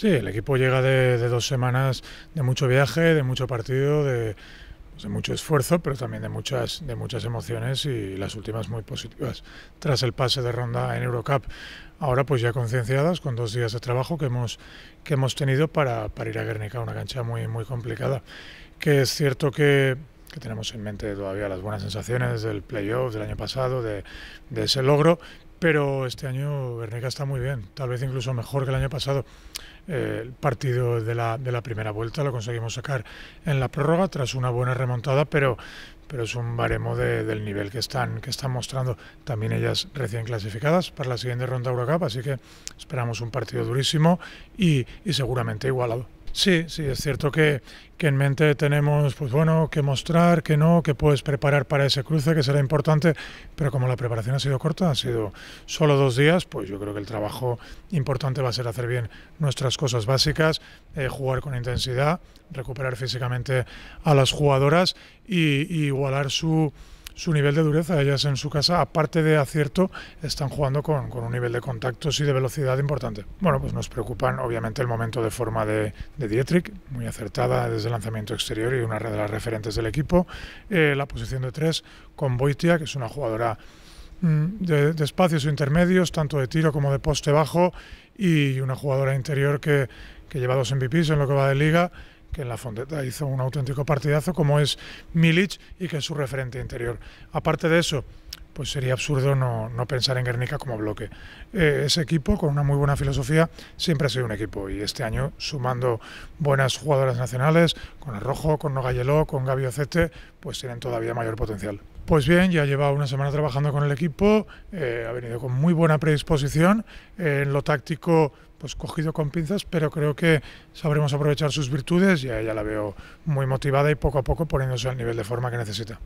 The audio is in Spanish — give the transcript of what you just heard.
Sí, el equipo llega de, dos semanas de mucho viaje, de mucho partido, pues, de, mucho esfuerzo, pero también de muchas, de muchas emociones y las últimas muy positivas. Tras el pase de ronda en Eurocup, ahora pues ya concienciadas con dos días de trabajo que hemos, que hemos tenido para, para ir a Guernica, una cancha muy, muy complicada. Que es cierto que, tenemos en mente todavía las buenas sensaciones del playoff del año pasado, de, de ese logro, pero este año Bernica está muy bien, tal vez incluso mejor que el año pasado. Eh, el partido de la, de la, primera vuelta lo conseguimos sacar en la prórroga tras una buena remontada, pero, pero es un baremo del nivel que están, que están mostrando también ellas recién clasificadas para la siguiente ronda Eurocup, así que esperamos un partido durísimo y, y seguramente igualado. Sí, sí, es cierto que, en mente tenemos, pues bueno, que mostrar, que no, que puedes preparar para ese cruce, que será importante, pero como la preparación ha sido corta, ha sido solo dos días, pues yo creo que el trabajo importante va a ser hacer bien nuestras cosas básicas, eh, jugar con intensidad, recuperar físicamente a las jugadoras e y igualar su su nivel de dureza. Ellas en su casa, aparte de acierto, están jugando con, un nivel de contactos y de velocidad importante. Bueno, pues nos preocupan obviamente el momento de forma de, Dietrich, muy acertada desde el lanzamiento exterior y una de las referentes del equipo. Eh, la posición de tres con Boitia, que es una jugadora mm, de, espacios intermedios, tanto de tiro como de poste bajo, y una jugadora interior que, que lleva dos MVPs en lo que va de liga que en la Fondeta hizo un auténtico partidazo como es Milic y que es su referente interior. Aparte de eso, pues sería absurdo no, pensar en Guernica como bloque. Eh, ese equipo, con una muy buena filosofía, siempre ha sido un equipo y este año, sumando buenas jugadoras nacionales, con Arrojo, con Nogayeló, con Gabi Ocete, pues tienen todavía mayor potencial. Pues bien, ya lleva una semana trabajando con el equipo, eh, ha venido con muy buena predisposición, eh, en lo táctico pues cogido con pinzas, pero creo que sabremos aprovechar sus virtudes y a ella la veo muy motivada y poco a poco poniéndose al nivel de forma que necesita.